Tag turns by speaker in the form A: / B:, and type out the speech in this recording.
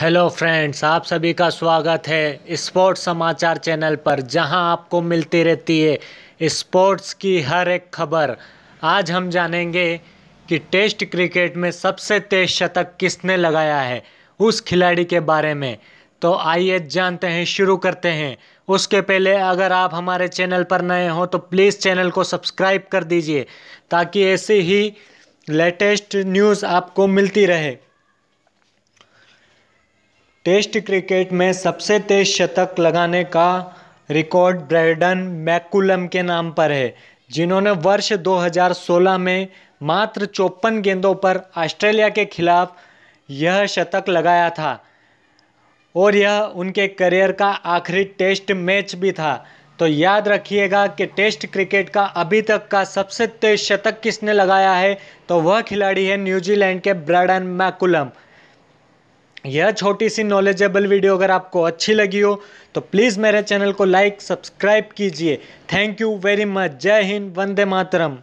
A: hello friends आप सभी का स्वागत है स्पोर्ट्स समाचार चैनल पर जहां आपको मिलती रहती है स्पोर्ट्स की हर एक खबर आज हम जानेंगे कि टेस्ट क्रिकेट में सबसे तेज शतक किसने लगाया है उस खिलाड़ी के बारे में तो आइए जानते हैं शुरू करते हैं उसके पहले अगर आप हमारे चैनल पर नए हो तो प्लीज़ चैनल को सब्सक्राइब कर दीजिए ताकि ऐसे ही लेटेस्ट न्यूज़ आपको मिलती रहे टेस्ट क्रिकेट में सबसे तेज शतक लगाने का रिकॉर्ड ब्रैडन मैकुलम के नाम पर है जिन्होंने वर्ष 2016 में मात्र चौपन गेंदों पर ऑस्ट्रेलिया के खिलाफ यह शतक लगाया था और यह उनके करियर का आखिरी टेस्ट मैच भी था तो याद रखिएगा कि टेस्ट क्रिकेट का अभी तक का सबसे तेज शतक किसने लगाया है तो वह खिलाड़ी है न्यूजीलैंड के ब्रैडन मैकुलम यह छोटी सी नॉलेजेबल वीडियो अगर आपको अच्छी लगी हो तो प्लीज़ मेरे चैनल को लाइक सब्सक्राइब कीजिए थैंक यू वेरी मच जय हिंद वंदे मातरम